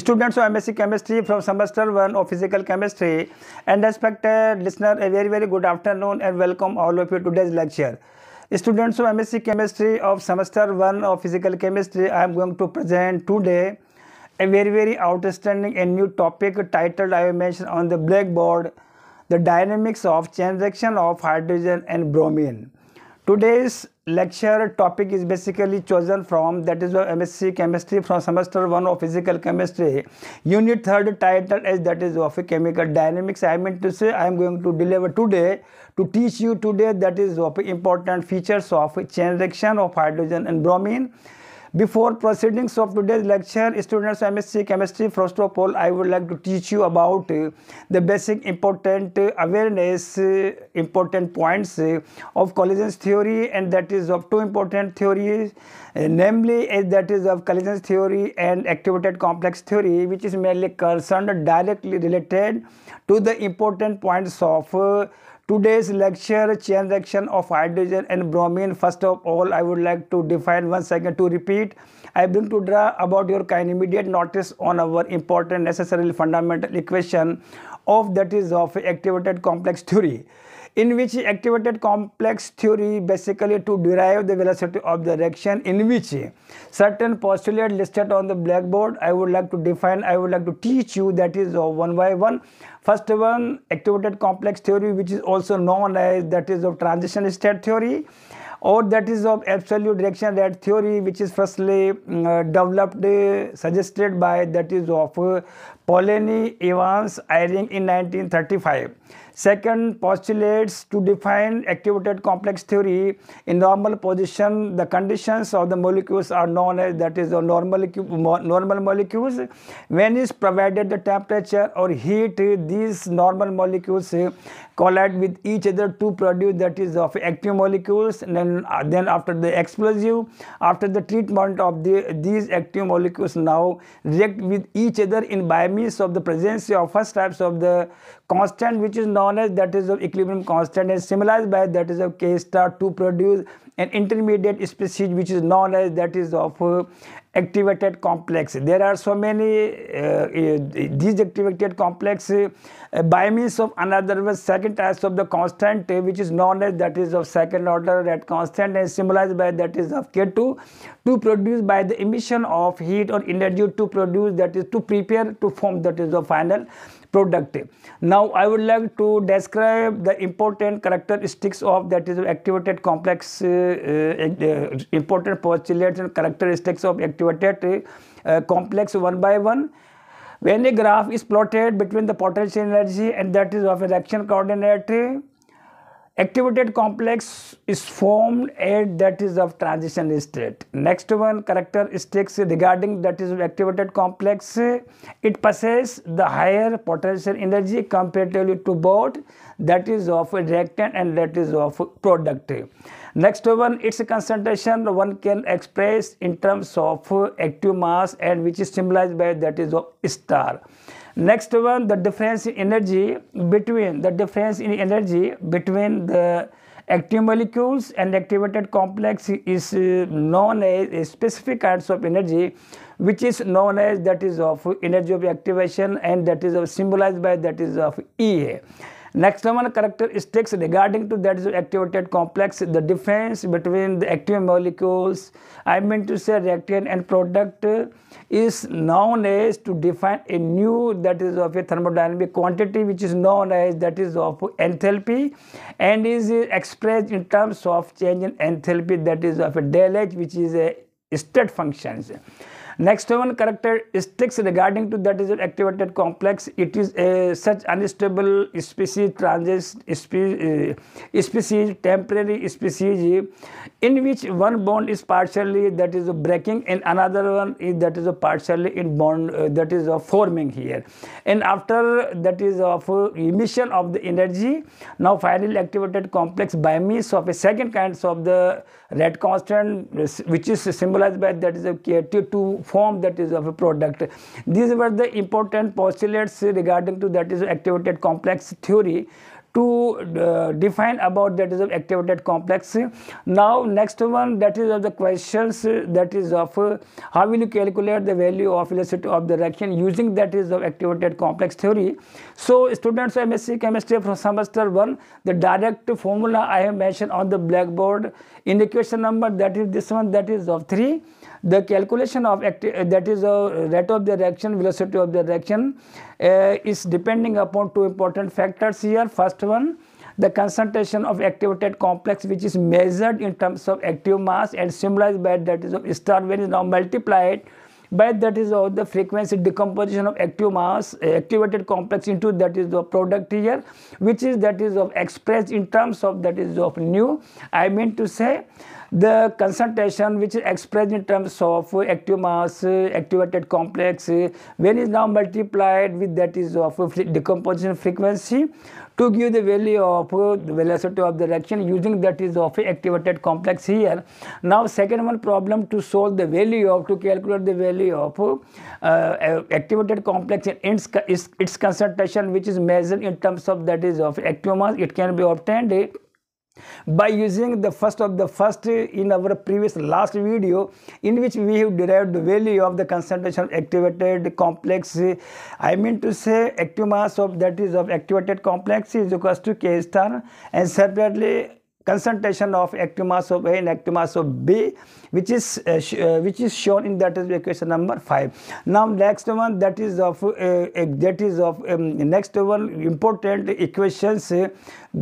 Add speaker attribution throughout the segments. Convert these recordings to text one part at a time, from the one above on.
Speaker 1: students of MSc Chemistry from semester 1 of Physical Chemistry and respected listener a very very good afternoon and welcome all of you to today's lecture. Students of MSc Chemistry of semester 1 of Physical Chemistry I am going to present today a very very outstanding and new topic titled I mentioned on the blackboard the dynamics of reaction of hydrogen and bromine. Today's lecture topic is basically chosen from that is MSc chemistry from semester 1 of physical chemistry unit third title is that is of a chemical dynamics I meant to say I am going to deliver today to teach you today that is of important features of chain reaction of hydrogen and bromine before proceedings of today's lecture, students MSc Chemistry, first of all, I would like to teach you about uh, the basic important uh, awareness, uh, important points of collisions theory and that is of two important theories, namely that is of collisions theory and activated complex theory which is mainly concerned directly related to the important points of today's lecture chain reaction of hydrogen and bromine first of all i would like to define one second to repeat i bring to draw about your kind immediate notice on our important necessary fundamental equation of that is of activated complex theory in which activated complex theory basically to derive the velocity of the reaction in which certain postulate listed on the blackboard I would like to define I would like to teach you that is uh, one by one first one activated complex theory which is also known as that is of transition state theory or that is of absolute direction rate theory which is firstly mm, uh, developed uh, suggested by that is of uh, Polanyi Evans Eyring in 1935 Second postulates to define activated complex theory. In normal position, the conditions of the molecules are known as that is the normal, normal molecules. When is provided the temperature or heat, these normal molecules collide with each other to produce that is of active molecules and then, uh, then after the explosive after the treatment of the, these active molecules now react with each other in by means of the presence of first types of the constant which is known as that is of equilibrium constant and symbolized by that is of K star to produce an intermediate species which is known as that is of uh, activated complex. There are so many uh, uh these activated complex uh, by means of another second type of the constant uh, which is known as that is of second order at constant and symbolized by that is of K2 to produce by the emission of heat or energy to produce that is to prepare to form that is the final productive. Now I would like to describe the important characteristics of that is activated complex, uh, uh, uh, important postulates and characteristics of activated uh, complex one by one. When a graph is plotted between the potential energy and that is of a reaction coordinate, activated complex is formed at that is of transition state. Next one characteristics regarding that is activated complex. It possesses the higher potential energy comparatively to both that is of reactant and that is of product. Next one its concentration one can express in terms of active mass and which is symbolized by that is of star. Next one, the difference in energy between the difference in energy between the active molecules and activated complex is uh, known as a specific kinds of energy which is known as that is of energy of activation and that is of symbolized by that is of EA. Next one characteristics regarding to that is activated complex, the difference between the active molecules, I mean to say reactant and product is known as to define a new that is of a thermodynamic quantity which is known as that is of enthalpy and is expressed in terms of change in enthalpy that is of a del H which is a state functions. Next one characteristics regarding to that is an activated complex. It is a, such unstable species, transient species, eh, species, temporary species in which one bond is partially that is breaking and another one is that is partially in bond uh, that is forming here. And after that is of emission of the energy, now finally activated complex by means of a second kind of the red constant which is symbolized by that is is a KT2 form that is of a product. These were the important postulates regarding to that is activated complex theory to uh, define about that is of activated complex. Now next one that is of the questions uh, that is of uh, how will you calculate the value of velocity of the reaction using that is of activated complex theory. So students of MSc chemistry from semester 1 the direct formula I have mentioned on the blackboard in the question number that is this one that is of 3 the calculation of uh, that is the uh, rate of the reaction velocity of the reaction uh, is depending upon two important factors here first one the concentration of activated complex which is measured in terms of active mass and symbolized by that is of star when is now multiplied by that is of the frequency decomposition of active mass activated complex into that is the product here which is that is of expressed in terms of that is of nu i mean to say the concentration which is expressed in terms of active mass, activated complex, when is now multiplied with that is of decomposition frequency to give the value of the velocity of the reaction using that is of activated complex here. Now second one problem to solve the value of to calculate the value of uh, activated complex and its, its concentration which is measured in terms of that is of active mass it can be obtained by using the first of the first in our previous last video in which we have derived the value of the concentration of activated complex i mean to say active mass of that is of activated complex is equals to k star and separately concentration of active mass of A and active mass of B which is uh, uh, which is shown in that is equation number 5 now next one that is of uh, uh that is of um, next one important equations uh,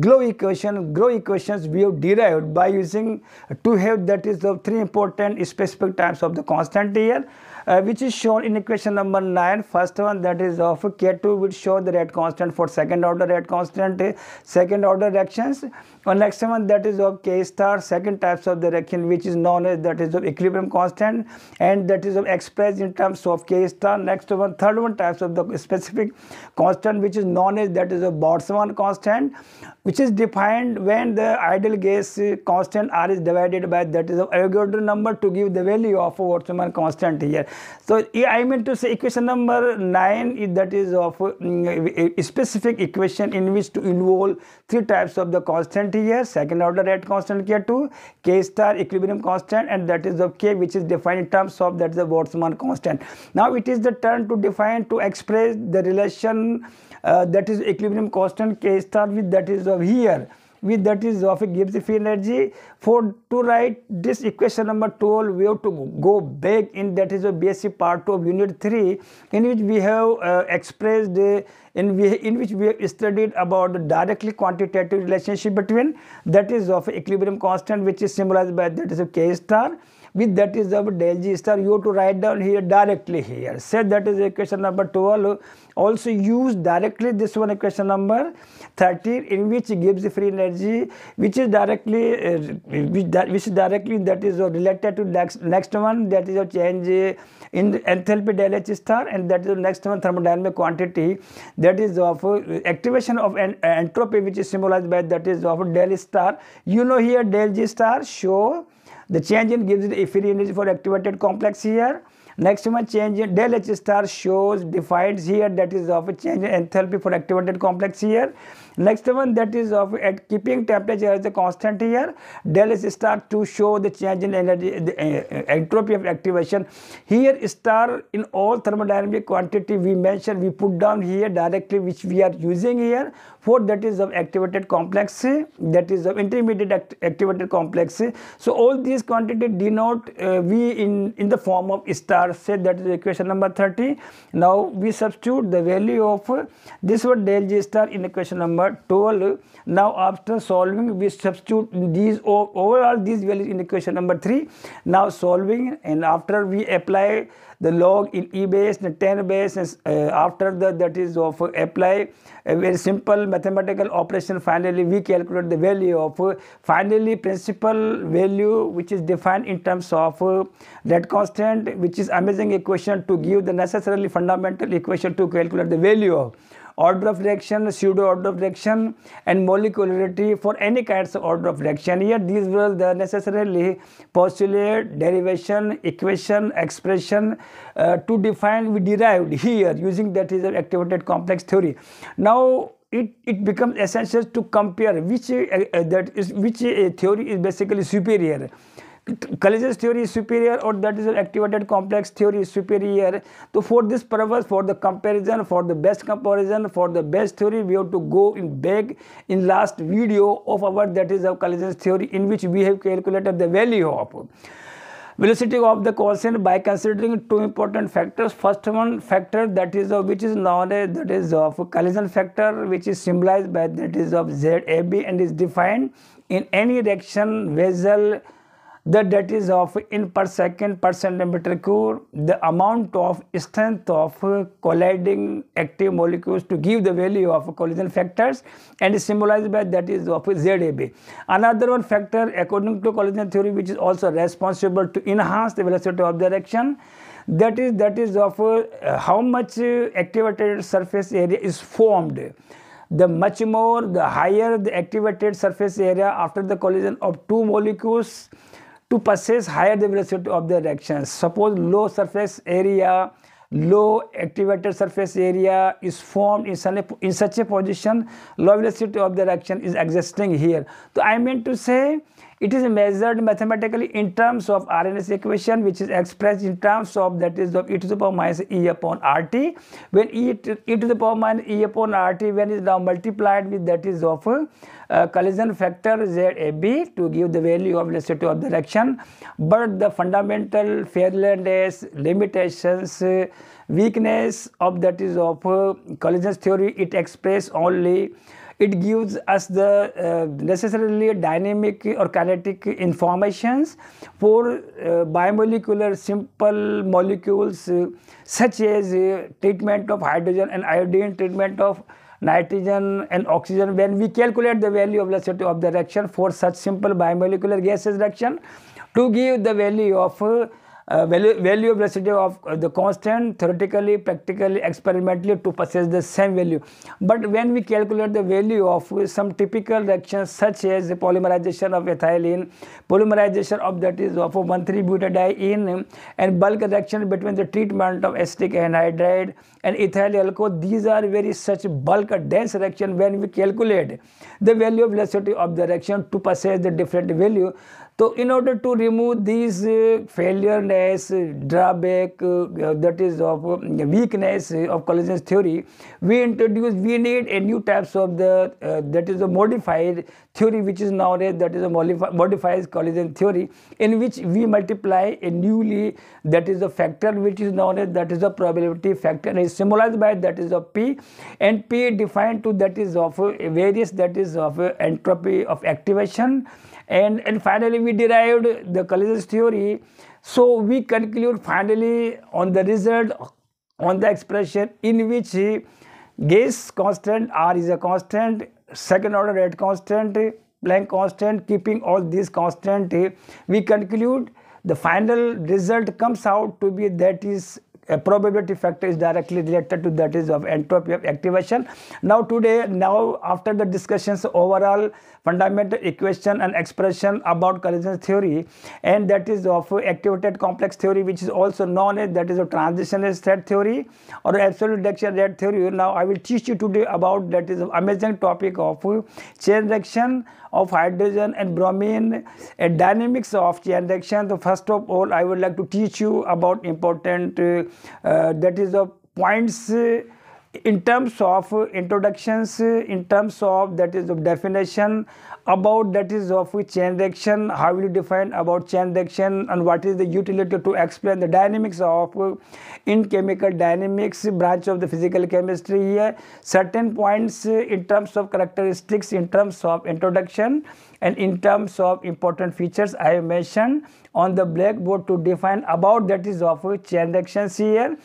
Speaker 1: glow equation glow equations we have derived by using to have that is of three important specific times of the constant here uh, which is shown in equation number 9 first one that is of k2 will show the rate constant for second order rate constant second order reactions on uh, next one that is of k star second types of the reaction which is known as that is of equilibrium constant and that is of expressed in terms of k star next one third one types of the specific constant which is known as that is of Boltzmann constant which is defined when the ideal gas constant R is divided by that is of Avogadro number to give the value of Boltzmann constant here. So I mean to say equation number 9 that is of mm, a specific equation in which to involve three types of the constant here second order rate constant K two k star equilibrium constant and that is of k which is defined in terms of that is the Boltzmann constant. Now it is the turn to define to express the relation uh, that is equilibrium constant k star with that is of here with that is of gives the free energy. For to write this equation number 12, we have to go back in that is a basic part of unit 3 in which we have uh, expressed uh, in, we, in which we have studied about the directly quantitative relationship between that is of equilibrium constant which is symbolized by that is a K star with that is of del g star you have to write down here directly here say that is equation number 12 also use directly this one equation number 13 in which gives free energy which is directly uh, which, which directly that is related to next next one that is a change in enthalpy del h star and that is the next one thermodynamic quantity that is of uh, activation of an uh, entropy which is symbolized by that is of del star you know here del g star show the change in gives the free energy for activated complex here. Next one change in del H star shows defines here that is of a change in enthalpy for activated complex here. Next one that is of at keeping temperature as a constant here, del is start to show the change in energy, the uh, uh, entropy of activation. Here star in all thermodynamic quantity we mentioned, we put down here directly which we are using here. For that is of activated complex, that is of intermediate act activated complex. So all these quantity denote uh, we in, in the form of star, say that is equation number 30. Now we substitute the value of uh, this one del g star in equation number number 12. Now after solving we substitute these overall these values in equation number 3. Now solving and after we apply the log in e base and 10 base and, uh, after the that is of uh, apply a very simple mathematical operation finally we calculate the value of uh, finally principal value which is defined in terms of uh, that constant which is amazing equation to give the necessarily fundamental equation to calculate the value of order of reaction, pseudo order of reaction and molecularity for any kinds of order of reaction. Here these were the necessarily postulate, derivation, equation, expression uh, to define we derived here using that is an activated complex theory. Now it, it becomes essential to compare which uh, uh that is which uh, theory is basically superior collision theory is superior or that is an activated complex theory is superior. So for this purpose, for the comparison, for the best comparison, for the best theory, we have to go in back in last video of our that is our collision theory in which we have calculated the value of velocity of the collision by considering two important factors. First one factor that is of which is known as that is of collision factor which is symbolized by that is of ZAB and is defined in any direction vessel the that is of in per second per centimeter cube the amount of strength of colliding active molecules to give the value of collision factors and symbolized by that is of ZAB. Another one factor according to collision theory which is also responsible to enhance the velocity of the reaction that is that is of uh, how much uh, activated surface area is formed the much more the higher the activated surface area after the collision of two molecules to possess higher the velocity of the reactions. Suppose low surface area, low activated surface area is formed in, some, in such a position, low velocity of the reaction is existing here. So I mean to say it is measured mathematically in terms of R N S equation which is expressed in terms of that is of e to the power minus e upon RT. When e to, e to the power minus e upon RT when is now multiplied with that is of uh, collision factor ZAB to give the value of velocity of direction. But the fundamental is limitations, uh, weakness of that is of uh, collision theory it express only it gives us the uh, necessarily dynamic or kinetic informations for uh, biomolecular simple molecules uh, such as treatment of hydrogen and iodine, treatment of nitrogen and oxygen when we calculate the value of velocity of the reaction for such simple biomolecular gases reaction to give the value of uh, value, value of uh, the constant theoretically, practically, experimentally to possess the same value. But when we calculate the value of some typical reactions such as the polymerization of ethylene, polymerization of that is of 1,3-butadiene and bulk reaction between the treatment of acetic anhydride and ethyl alcohol, these are very such bulk dense reaction when we calculate the value of velocity of the reaction to possess the different value so in order to remove these uh, failureness, drawback, uh, that is of uh, weakness of collision theory, we introduce, we need a new types of the, uh, that is a modified theory which is nowadays, that is a modifi modified collision theory, in which we multiply a newly, that is a factor which is as that is a probability factor, and is symbolized by that is a P, and P defined to that is of uh, various, that is of uh, entropy of activation, and and finally we derived the collisions theory so we conclude finally on the result on the expression in which gas constant r is a constant second order rate constant Planck constant keeping all these constant we conclude the final result comes out to be that is a probability factor is directly related to that is of entropy of activation. Now today, now after the discussions overall fundamental equation and expression about collision theory and that is of activated complex theory which is also known as that is a transition state theory or absolute reduction rate theory. Now I will teach you today about that is amazing topic of chain reaction of hydrogen and bromine and dynamics of chain reaction. So first of all, I would like to teach you about important uh, that is the points in terms of introductions in terms of that is of definition about that is of chain reaction how will you define about chain reaction and what is the utility to explain the dynamics of in chemical dynamics branch of the physical chemistry here certain points in terms of characteristics in terms of introduction and in terms of important features I have mentioned on the blackboard to define about that is of chain reactions here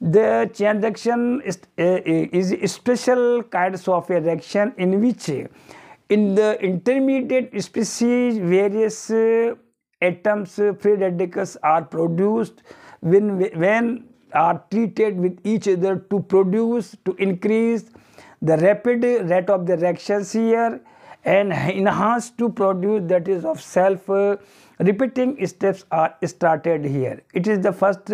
Speaker 1: the reaction is, eh, eh, is a special kinds of a reaction in which in the intermediate species various eh, atoms free radicals are produced when when are treated with each other to produce to increase the rapid rate of the reactions here and enhance to produce that is of self repeating steps are started here it is the first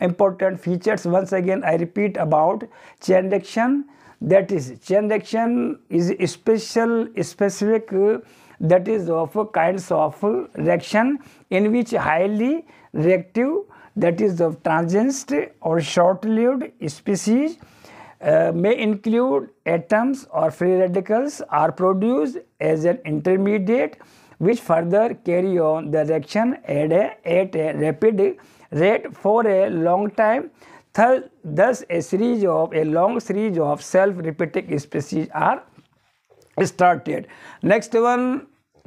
Speaker 1: important features once again I repeat about chain reaction that is chain reaction is special specific uh, that is of kinds of reaction in which highly reactive that is of transient or short-lived species uh, may include atoms or free radicals are produced as an intermediate which further carry on the reaction at a, at a rapid Rate for a long time. Thus, a series of a long series of self-repeating species are started. Next one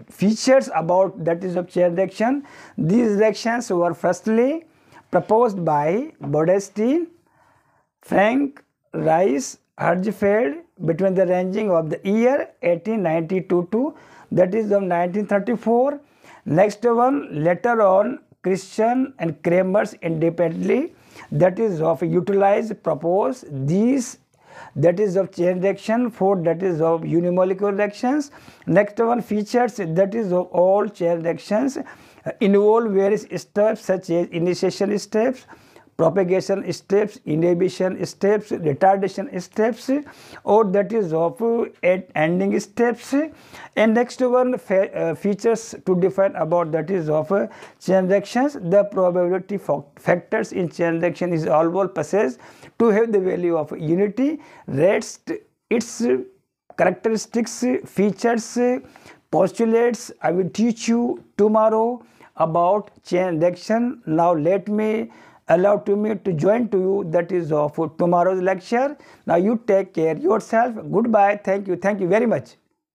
Speaker 1: features about that is of chair reaction. These reactions were firstly proposed by Bodestein, Frank, Rice, Hertzfeld between the ranging of the year 1892 to that is of 1934. Next one later on Christian and Kramers independently, that is of utilize, propose these, that is of chain reaction, for that is of unimolecular reactions. Next one features that is of all chain reactions uh, involve various steps such as initiation steps, propagation steps, inhibition steps, retardation steps or that is of uh, ending steps and next one uh, features to define about that is of chain uh, reactions the probability factors in chain reaction is always possessed to have the value of unity rates its characteristics features postulates i will teach you tomorrow about chain reaction now let me allowed to me to join to you that is uh, for tomorrow's lecture now you take care yourself goodbye thank you thank you very much